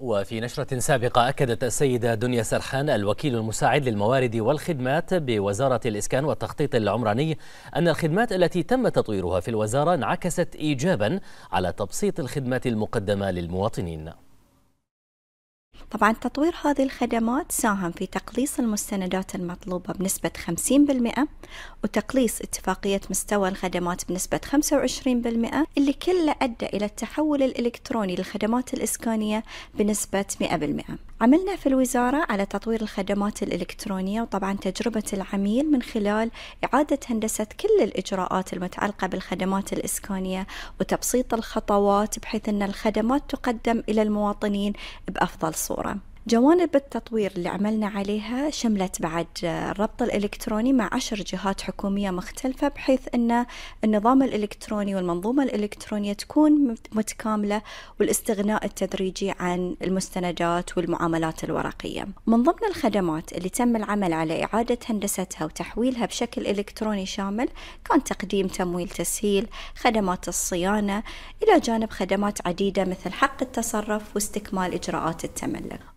وفي نشرة سابقة أكدت السيدة دنيا سرحان الوكيل المساعد للموارد والخدمات بوزارة الإسكان والتخطيط العمراني أن الخدمات التي تم تطويرها في الوزارة انعكست إيجابا على تبسيط الخدمات المقدمة للمواطنين طبعا تطوير هذه الخدمات ساهم في تقليص المستندات المطلوبة بنسبة 50% وتقليص اتفاقية مستوى الخدمات بنسبة 25% اللي كله أدى إلى التحول الإلكتروني للخدمات الإسكانية بنسبة 100% عملنا في الوزارة على تطوير الخدمات الإلكترونية وطبعا تجربة العميل من خلال إعادة هندسة كل الإجراءات المتعلقة بالخدمات الإسكانية وتبسيط الخطوات بحيث أن الخدمات تقدم إلى المواطنين بأفضل صورة الصورة جوانب التطوير اللي عملنا عليها شملت بعد الربط الإلكتروني مع عشر جهات حكومية مختلفة بحيث أن النظام الإلكتروني والمنظومة الإلكترونية تكون متكاملة والاستغناء التدريجي عن المستندات والمعاملات الورقية من ضمن الخدمات اللي تم العمل على إعادة هندستها وتحويلها بشكل إلكتروني شامل كان تقديم تمويل تسهيل خدمات الصيانة إلى جانب خدمات عديدة مثل حق التصرف واستكمال إجراءات التملك